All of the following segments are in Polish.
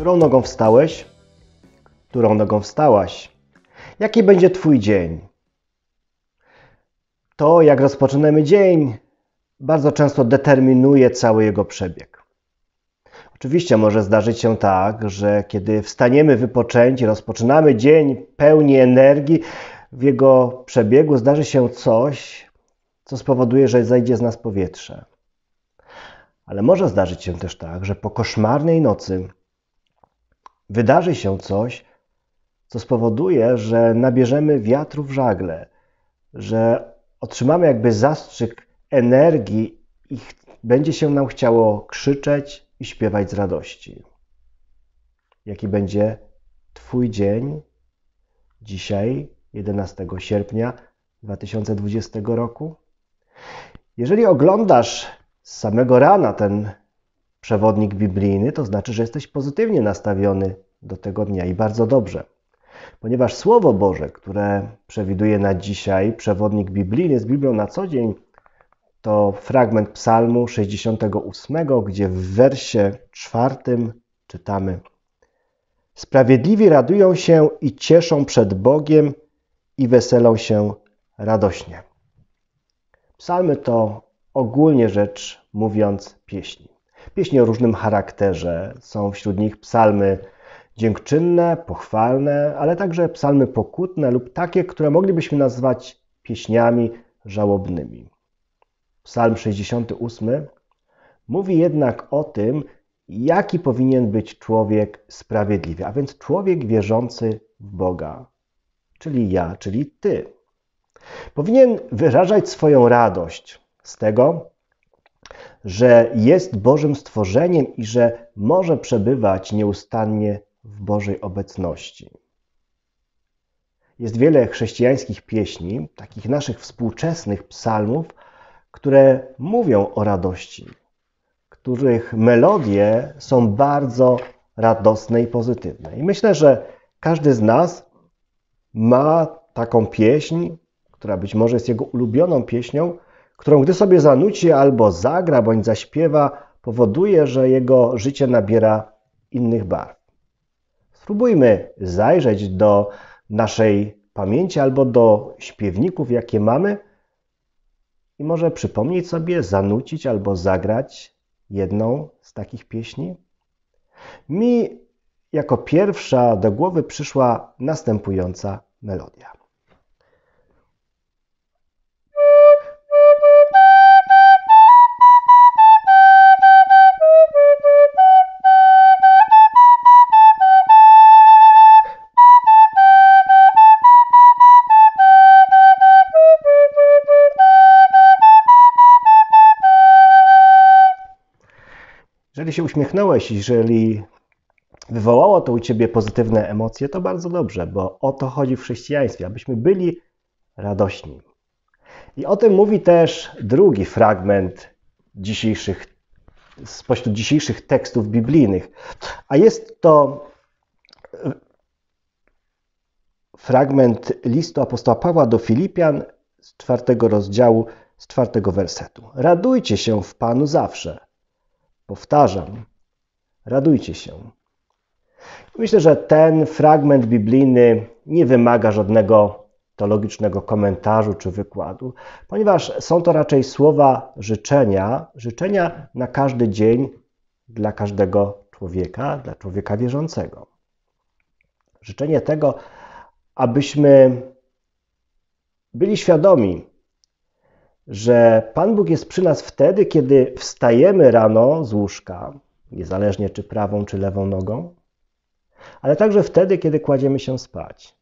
Którą nogą wstałeś? Którą nogą wstałaś? Jaki będzie Twój dzień? To, jak rozpoczynamy dzień, bardzo często determinuje cały jego przebieg. Oczywiście może zdarzyć się tak, że kiedy wstaniemy wypoczęci, rozpoczynamy dzień pełni energii, w jego przebiegu zdarzy się coś, co spowoduje, że zejdzie z nas powietrze. Ale może zdarzyć się też tak, że po koszmarnej nocy wydarzy się coś, co spowoduje, że nabierzemy wiatru w żagle, że otrzymamy jakby zastrzyk energii i będzie się nam chciało krzyczeć i śpiewać z radości. Jaki będzie Twój dzień dzisiaj, 11 sierpnia 2020 roku? Jeżeli oglądasz z samego rana ten przewodnik biblijny, to znaczy, że jesteś pozytywnie nastawiony do tego dnia i bardzo dobrze. Ponieważ Słowo Boże, które przewiduje na dzisiaj przewodnik biblijny z Biblią na co dzień, to fragment Psalmu 68, gdzie w wersie czwartym czytamy: Sprawiedliwi radują się i cieszą przed Bogiem i weselą się radośnie. Psalmy to ogólnie rzecz mówiąc pieśni. Pieśni o różnym charakterze. Są wśród nich psalmy dziękczynne, pochwalne, ale także psalmy pokutne lub takie, które moglibyśmy nazwać pieśniami żałobnymi. Psalm 68 mówi jednak o tym, jaki powinien być człowiek sprawiedliwy, a więc człowiek wierzący w Boga, czyli ja, czyli ty. Powinien wyrażać swoją radość z tego, że jest Bożym stworzeniem i że może przebywać nieustannie w Bożej obecności. Jest wiele chrześcijańskich pieśni, takich naszych współczesnych psalmów, które mówią o radości, których melodie są bardzo radosne i pozytywne. I myślę, że każdy z nas ma taką pieśń, która być może jest jego ulubioną pieśnią, którą gdy sobie zanuci albo zagra, bądź zaśpiewa, powoduje, że jego życie nabiera innych barw. Spróbujmy zajrzeć do naszej pamięci albo do śpiewników, jakie mamy, i może przypomnieć sobie, zanucić albo zagrać jedną z takich pieśni? Mi jako pierwsza do głowy przyszła następująca melodia. Jeżeli się uśmiechnąłeś, jeżeli wywołało to u ciebie pozytywne emocje, to bardzo dobrze, bo o to chodzi w chrześcijaństwie, abyśmy byli radośni. I o tym mówi też drugi fragment dzisiejszych, spośród dzisiejszych tekstów biblijnych. A jest to e, fragment listu apostoła Pawła do Filipian z czwartego rozdziału, z czwartego wersetu. Radujcie się w Panu zawsze. Powtarzam, radujcie się. Myślę, że ten fragment biblijny nie wymaga żadnego teologicznego komentarzu czy wykładu, ponieważ są to raczej słowa życzenia, życzenia na każdy dzień dla każdego człowieka, dla człowieka wierzącego. Życzenie tego, abyśmy byli świadomi, że Pan Bóg jest przy nas wtedy, kiedy wstajemy rano z łóżka, niezależnie czy prawą, czy lewą nogą, ale także wtedy, kiedy kładziemy się spać.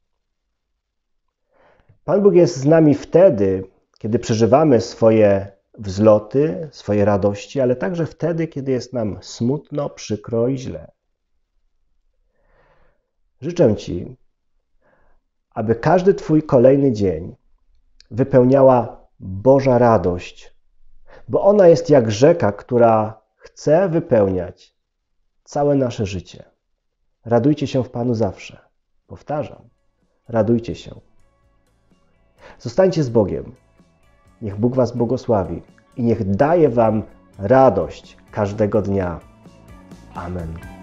Pan Bóg jest z nami wtedy, kiedy przeżywamy swoje wzloty, swoje radości, ale także wtedy, kiedy jest nam smutno, przykro i źle. Życzę Ci, aby każdy Twój kolejny dzień wypełniała Boża radość, bo ona jest jak rzeka, która chce wypełniać całe nasze życie. Radujcie się w Panu zawsze. Powtarzam, radujcie się. Zostańcie z Bogiem. Niech Bóg Was błogosławi i niech daje Wam radość każdego dnia. Amen.